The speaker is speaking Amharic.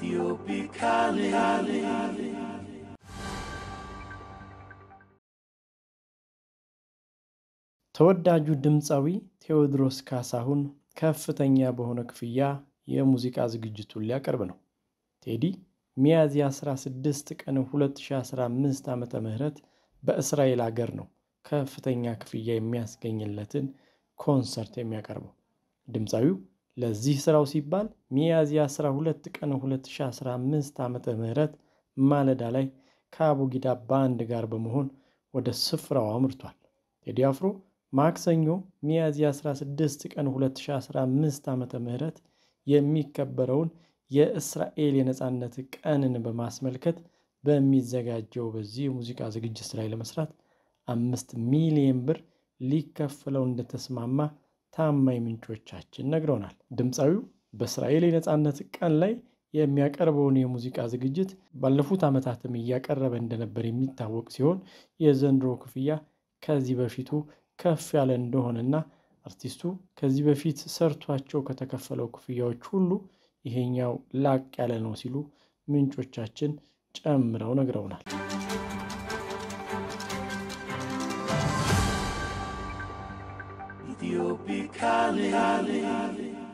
ተወዳጁ ድምፃዊ ቴዎድሮስ ካሳሁን ከፍተኛ በሆነ ክፍያ የሙዚቃ ዝግጅቱን ሊያቀርብ ነው። ቴዲ ሚያዝያ 16 ቀን 2015 ዓ. ምህረት በእስራኤል አገር ነው ከፍተኛ ክፍያ የሚያስገኝለትን ኮንሰርት የሚያቀርበው ድምፃዊው ለዚህ ስራው ሲባል ሚያዝያ 12 ቀን 2015 ዓ ምህረት ማለዳ ላይ ከአቡጊዳ ባንድ ጋር በመሆን ወደ ስፍራው አምርቷል። ቴዲ አፍሮ ማክሰኞ ሚያዝያ 16 ቀን 2015 ዓ ምህረት የሚከበረውን የእስራኤል የነፃነት ቀንን በማስመልከት በሚዘጋጀው በዚህ የሙዚቃ ዝግጅት ላይ ለመስራት አምስት ሚሊየን ብር ሊከፈለው እንደተስማማ ታማኝ ምንጮቻችን ነግረውናል። ድምፃዊው በእስራኤል የነፃነት ቀን ላይ የሚያቀርበውን የሙዚቃ ዝግጅት ባለፉት ዓመታትም እያቀረበ እንደነበር የሚታወቅ ሲሆን የዘንድሮ ክፍያ ከዚህ በፊቱ ከፍ ያለ እንደሆነና አርቲስቱ ከዚህ በፊት ሰርቷቸው ከተከፈለው ክፍያዎች ሁሉ ይሄኛው ላቅ ያለ ነው ሲሉ ምንጮቻችን ጨምረው ነግረውናል። you'll be calling.